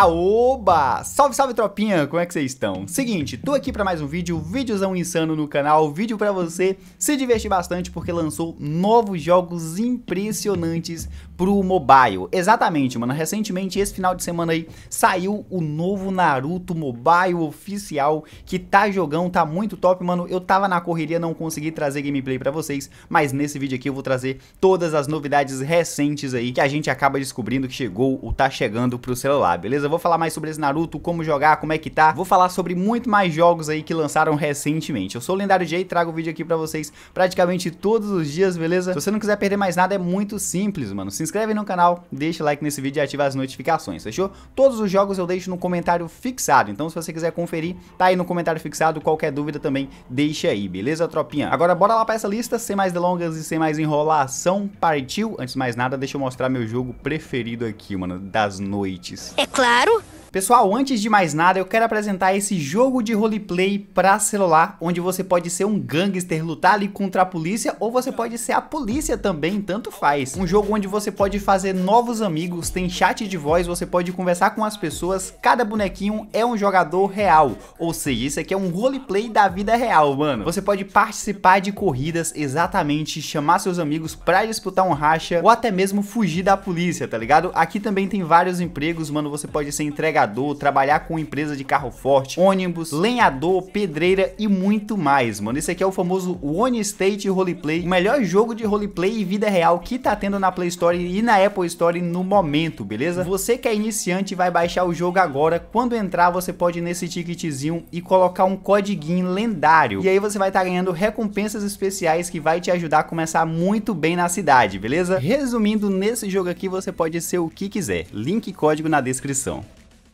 Aoba! Salve, salve tropinha! Como é que vocês estão? Seguinte, tô aqui para mais um vídeo, vídeozão insano no canal, vídeo para você se divertir bastante porque lançou novos jogos impressionantes pro mobile. Exatamente, mano, recentemente esse final de semana aí saiu o novo Naruto Mobile oficial, que tá jogão, tá muito top, mano. Eu tava na correria, não consegui trazer gameplay para vocês, mas nesse vídeo aqui eu vou trazer todas as novidades recentes aí que a gente acaba descobrindo que chegou ou tá chegando pro celular, beleza? eu vou falar mais sobre esse Naruto, como jogar, como é que tá. Vou falar sobre muito mais jogos aí que lançaram recentemente. Eu sou o Lendário J e trago vídeo aqui pra vocês praticamente todos os dias, beleza? Se você não quiser perder mais nada, é muito simples, mano. Se inscreve no canal, deixa o like nesse vídeo e ativa as notificações, fechou? Todos os jogos eu deixo no comentário fixado, então se você quiser conferir, tá aí no comentário fixado. Qualquer dúvida também, deixa aí, beleza, tropinha? Agora bora lá pra essa lista, sem mais delongas e sem mais enrolação, partiu? Antes de mais nada, deixa eu mostrar meu jogo preferido aqui, mano, das noites. É claro claro. Pessoal, antes de mais nada, eu quero apresentar esse jogo de roleplay para celular, onde você pode ser um gangster, lutar ali contra a polícia, ou você pode ser a polícia também, tanto faz. Um jogo onde você pode fazer novos amigos, tem chat de voz, você pode conversar com as pessoas, cada bonequinho é um jogador real, ou seja, isso aqui é um roleplay da vida real, mano. Você pode participar de corridas exatamente, chamar seus amigos pra disputar um racha, ou até mesmo fugir da polícia, tá ligado? Aqui também tem vários empregos, mano, você pode ser entregador trabalhar com empresa de carro forte, ônibus, lenhador, pedreira e muito mais, mano. Esse aqui é o famoso One State Roleplay, o melhor jogo de roleplay e vida real que tá tendo na Play Store e na Apple Store no momento, beleza? Você que é iniciante vai baixar o jogo agora, quando entrar você pode ir nesse ticketzinho e colocar um código lendário. E aí você vai estar tá ganhando recompensas especiais que vai te ajudar a começar muito bem na cidade, beleza? Resumindo, nesse jogo aqui você pode ser o que quiser. Link e código na descrição.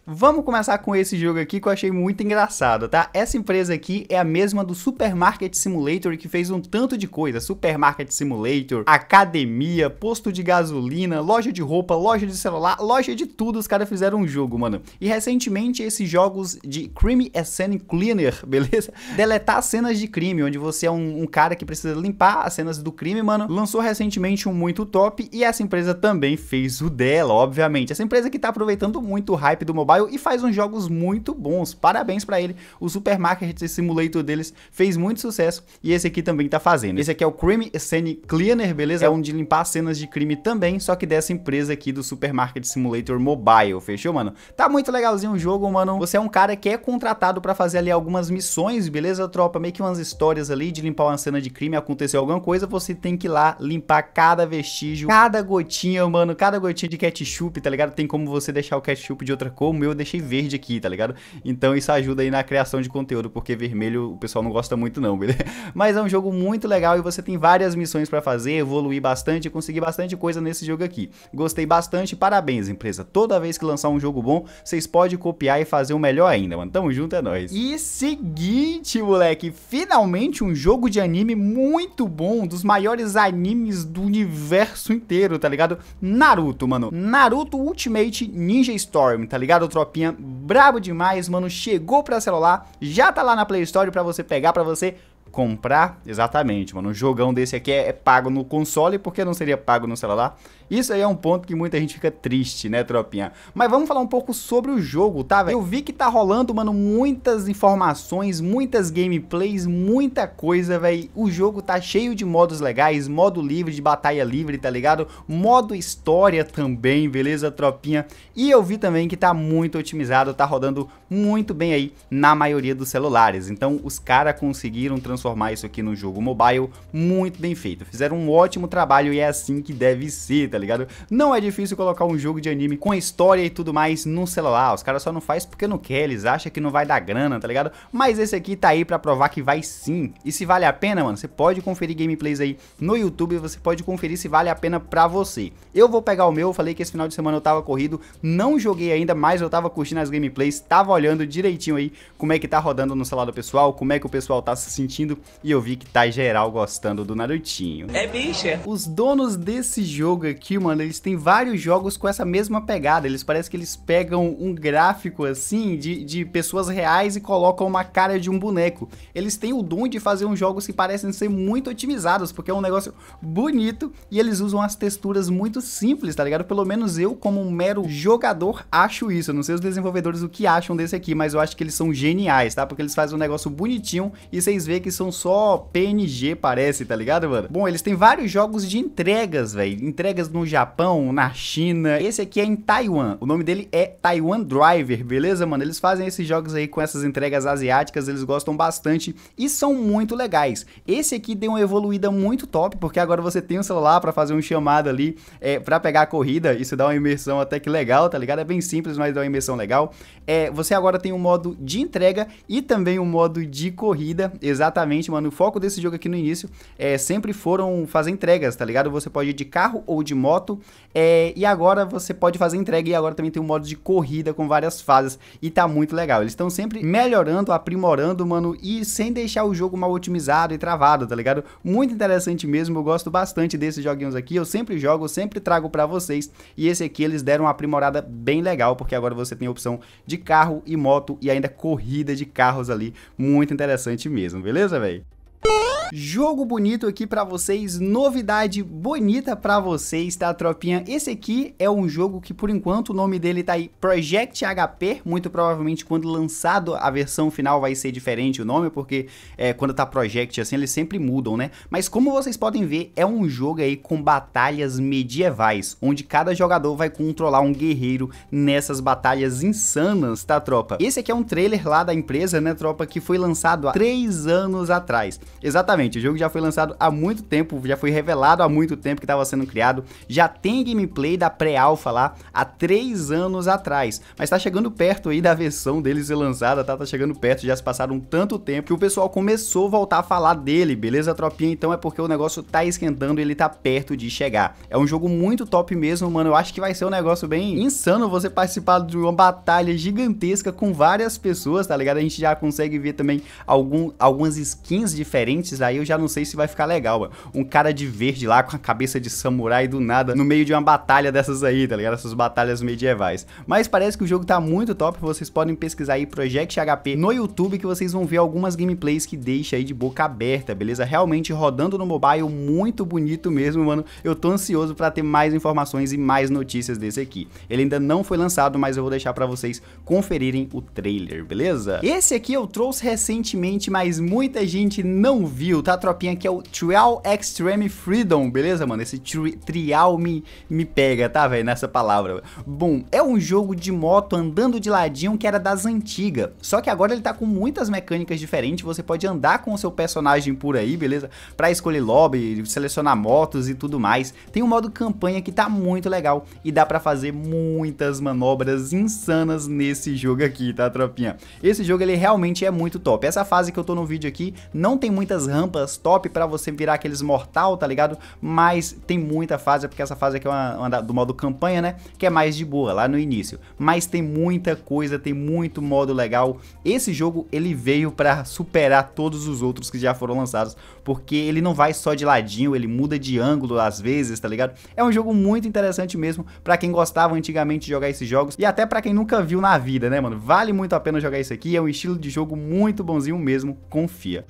Vamos começar com esse jogo aqui que eu achei muito engraçado, tá? Essa empresa aqui é a mesma do Supermarket Simulator que fez um tanto de coisa. Supermarket Simulator, academia, posto de gasolina, loja de roupa, loja de celular, loja de tudo. Os caras fizeram um jogo, mano. E recentemente esses jogos de Crime Scene Cleaner, beleza? Deletar cenas de crime, onde você é um, um cara que precisa limpar as cenas do crime, mano. Lançou recentemente um muito top e essa empresa também fez o dela, obviamente. Essa empresa que tá aproveitando muito o hype do mobile Mobile e faz uns jogos muito bons. Parabéns para ele. O Supermarket Simulator deles fez muito sucesso e esse aqui também tá fazendo. Esse aqui é o Crime Scene Cleaner, beleza? É um é de limpar cenas de crime também, só que dessa empresa aqui do Supermarket Simulator Mobile, fechou, mano? Tá muito legalzinho o jogo, mano. Você é um cara que é contratado para fazer ali algumas missões, beleza, tropa? Meio que umas histórias ali de limpar uma cena de crime, aconteceu alguma coisa, você tem que ir lá limpar cada vestígio, cada gotinha, mano, cada gotinha de ketchup, tá ligado? Tem como você deixar o ketchup de outra cor, meu eu deixei verde aqui, tá ligado? Então isso ajuda aí na criação de conteúdo, porque vermelho o pessoal não gosta muito não, beleza? Mas é um jogo muito legal e você tem várias missões para fazer, evoluir bastante e conseguir bastante coisa nesse jogo aqui. Gostei bastante, parabéns empresa. Toda vez que lançar um jogo bom, vocês podem copiar e fazer o melhor ainda, mano. Tamo junto, é nóis. E seguinte, moleque, finalmente um jogo de anime muito bom, um dos maiores animes do universo inteiro, tá ligado? Naruto, mano. Naruto Ultimate Ninja Storm, tá ligado? tropinha brabo demais, mano. Chegou pra celular, já tá lá na Play Store pra você pegar, pra você comprar, exatamente, mano. Um jogão desse aqui é, é, pago no console, porque não seria pago no celular? Isso aí é um ponto que muita gente fica triste, né, tropinha? Mas vamos falar um pouco sobre o jogo, tá, velho? Eu vi que tá rolando, mano, muitas informações, muitas gameplays, muita coisa, velho. O jogo tá cheio de modos legais, modo livre, de batalha livre, tá ligado? Modo história também, beleza, tropinha? E eu vi também que tá muito otimizado, tá rodando muito bem aí na maioria dos celulares. Então, os caras conseguiram transformar transformar isso aqui num jogo mobile muito bem feito. Fizeram um ótimo trabalho e é assim que deve ser, tá ligado? Não é difícil colocar um jogo de anime com história e tudo mais no celular. Os caras só não faz porque não quer, eles acham que não vai dar grana, tá ligado? Mas esse aqui tá aí pra provar que vai sim. E se vale a pena, mano, você pode conferir gameplays aí no YouTube, você pode conferir se vale a pena pra você. Eu vou pegar o meu, falei que esse final de semana eu tava corrido, não joguei ainda, mas eu tava curtindo as gameplays, tava olhando direitinho aí como é que tá rodando no celular do pessoal, como é que o pessoal tá se sentindo e eu vi que tá geral gostando do Narutinho. É bicha. Os donos desse jogo aqui, mano, eles têm vários jogos com essa mesma pegada. Eles parecem que eles pegam um gráfico assim de, de pessoas reais e colocam uma cara de um boneco. Eles têm o dom de fazer uns jogos que parecem ser muito otimizados, porque é um negócio bonito e eles usam as texturas muito simples, tá ligado? Pelo menos eu, como um mero jogador, acho isso. Eu não sei os desenvolvedores o que acham desse aqui, mas eu acho que eles são geniais, tá? Porque eles fazem um negócio bonitinho e vocês veem que são só PNG, parece, tá ligado, mano? Bom, eles têm vários jogos de entregas, velho. Entregas no Japão, na China. Esse aqui é em Taiwan. O nome dele é Taiwan Driver, beleza, mano? Eles fazem esses jogos aí com essas entregas asiáticas, eles gostam bastante e são muito legais. Esse aqui deu uma evoluída muito top, porque agora você tem um celular para fazer um chamado ali, é, para pegar a corrida. Isso dá uma imersão até que legal, tá ligado? É bem simples, mas dá uma imersão legal. É, você agora tem um modo de entrega e também um modo de corrida, exatamente exatamente, mano. O foco desse jogo aqui no início é sempre foram fazer entregas, tá ligado? Você pode ir de carro ou de moto. É, e agora você pode fazer entrega. E agora também tem um modo de corrida com várias fases. E tá muito legal. Eles estão sempre melhorando, aprimorando, mano. E sem deixar o jogo mal otimizado e travado, tá ligado? Muito interessante mesmo. Eu gosto bastante desses joguinhos aqui. Eu sempre jogo, sempre trago pra vocês. E esse aqui eles deram uma aprimorada bem legal. Porque agora você tem a opção de carro e moto. E ainda corrida de carros ali. Muito interessante mesmo, beleza? velho. Jogo bonito aqui para vocês, novidade bonita para vocês, tá, tropinha? Esse aqui é um jogo que, por enquanto, o nome dele tá aí Project HP. Muito provavelmente, quando lançado a versão final, vai ser diferente o nome, porque é, quando tá Project assim, eles sempre mudam, né? Mas como vocês podem ver, é um jogo aí com batalhas medievais, onde cada jogador vai controlar um guerreiro nessas batalhas insanas, tá, tropa? Esse aqui é um trailer lá da empresa, né, tropa, que foi lançado há três anos atrás. Exatamente Exatamente, o jogo já foi lançado há muito tempo, já foi revelado há muito tempo que estava sendo criado, já tem gameplay da pré-alpha lá há 3 anos atrás, mas tá chegando perto aí da versão dele ser lançada, tá? Tá chegando perto, já se passaram tanto tempo que o pessoal começou a voltar a falar dele, beleza, tropinha? Então é porque o negócio tá esquentando, ele tá perto de chegar. É um jogo muito top mesmo, mano, eu acho que vai ser um negócio bem insano você participar de uma batalha gigantesca com várias pessoas, tá ligado? A gente já consegue ver também algum, algumas skins diferentes aí eu já não sei se vai ficar legal, mano. Um cara de verde lá com a cabeça de samurai do nada no meio de uma batalha dessas aí, tá ligado? Essas batalhas medievais. Mas parece que o jogo tá muito top, vocês podem pesquisar aí Project HP no YouTube que vocês vão ver algumas gameplays que deixa aí de boca aberta, beleza? Realmente rodando no mobile, muito bonito mesmo, mano. Eu tô ansioso para ter mais informações e mais notícias desse aqui. Ele ainda não foi lançado, mas eu vou deixar para vocês conferirem o trailer, beleza? Esse aqui eu trouxe recentemente, mas muita gente não viu Brasil, tá, tropinha? Que é o Trial Extreme Freedom, beleza, mano? Esse tri trial me, me pega, tá, velho? Nessa palavra. Bom, é um jogo de moto andando de ladinho que era das antigas. Só que agora ele tá com muitas mecânicas diferentes. Você pode andar com o seu personagem por aí, beleza? Pra escolher lobby, selecionar motos e tudo mais. Tem um modo campanha que tá muito legal e dá pra fazer muitas manobras insanas nesse jogo aqui, tá, tropinha? Esse jogo, ele realmente é muito top. Essa fase que eu tô no vídeo aqui, não tem muitas rampas rampas top para você virar aqueles mortal, tá ligado? Mas tem muita fase, porque essa fase aqui é uma, uma da, do modo campanha, né? Que é mais de boa, lá no início. Mas tem muita coisa, tem muito modo legal. Esse jogo, ele veio para superar todos os outros que já foram lançados, porque ele não vai só de ladinho, ele muda de ângulo às vezes, tá ligado? É um jogo muito interessante mesmo para quem gostava antigamente de jogar esses jogos e até para quem nunca viu na vida, né, mano? Vale muito a pena jogar isso aqui, é um estilo de jogo muito bonzinho mesmo, confia.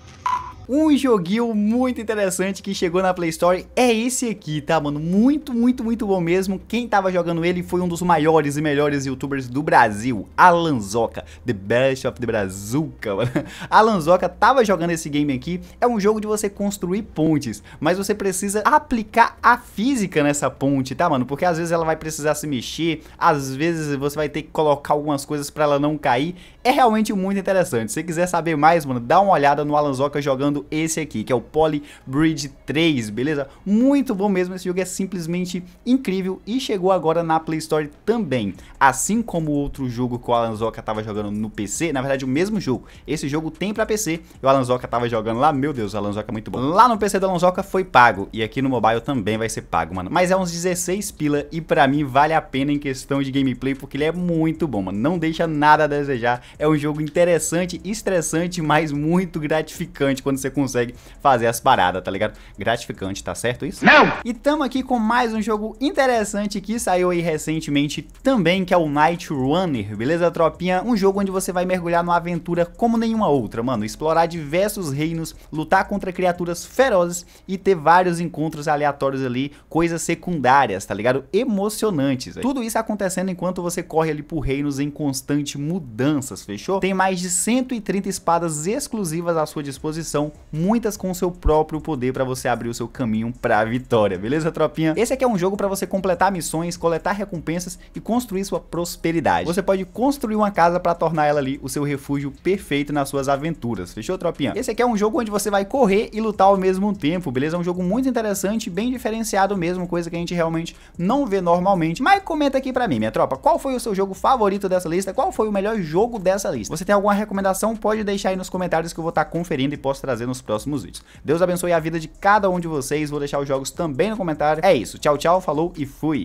Um joguinho muito interessante que chegou na Play Store é esse aqui, tá, mano? Muito, muito, muito bom mesmo. Quem tava jogando ele foi um dos maiores e melhores youtubers do Brasil, Alanzoca, the best of the Brazuca, mano. Alanzoca tava jogando esse game aqui. É um jogo de você construir pontes, mas você precisa aplicar a física nessa ponte, tá, mano? Porque às vezes ela vai precisar se mexer, às vezes você vai ter que colocar algumas coisas pra ela não cair é realmente muito interessante. Se quiser saber mais, mano, dá uma olhada no Alanzoca jogando esse aqui, que é o Poly Bridge 3, beleza? Muito bom mesmo, esse jogo é simplesmente incrível e chegou agora na Play Store também. Assim como o outro jogo que o Alanzoca tava jogando no PC, na verdade o mesmo jogo. Esse jogo tem pra PC e o Alanzoca tava jogando lá, meu Deus, o Alanzoca é muito bom. Lá no PC do Alanzoca foi pago e aqui no mobile também vai ser pago, mano. Mas é uns 16 pila e pra mim vale a pena em questão de gameplay porque ele é muito bom, mano. Não deixa nada a desejar é um jogo interessante, estressante, mas muito gratificante quando você consegue fazer as paradas, tá ligado? Gratificante, tá certo isso? Não! E tamo aqui com mais um jogo interessante que saiu aí recentemente também, que é o Night Runner, beleza, tropinha? Um jogo onde você vai mergulhar numa aventura como nenhuma outra, mano. Explorar diversos reinos, lutar contra criaturas ferozes e ter vários encontros aleatórios ali, coisas secundárias, tá ligado? Emocionantes. Aí. Tudo isso acontecendo enquanto você corre ali por reinos em constante mudanças, fechou? Tem mais de 130 espadas exclusivas à sua disposição, muitas com seu próprio poder para você abrir o seu caminho para a vitória, beleza, tropinha? Esse aqui é um jogo para você completar missões, coletar recompensas e construir sua prosperidade. Você pode construir uma casa para tornar ela ali o seu refúgio perfeito nas suas aventuras, fechou, tropinha? Esse aqui é um jogo onde você vai correr e lutar ao mesmo tempo, beleza? É um jogo muito interessante, bem diferenciado mesmo, coisa que a gente realmente não vê normalmente. Mas comenta aqui para mim, minha tropa, qual foi o seu jogo favorito dessa lista? Qual foi o melhor jogo dessa essa lista. Você tem alguma recomendação? Pode deixar aí nos comentários que eu vou estar tá conferindo e posso trazer nos próximos vídeos. Deus abençoe a vida de cada um de vocês. Vou deixar os jogos também no comentário. É isso. Tchau, tchau, falou e fui.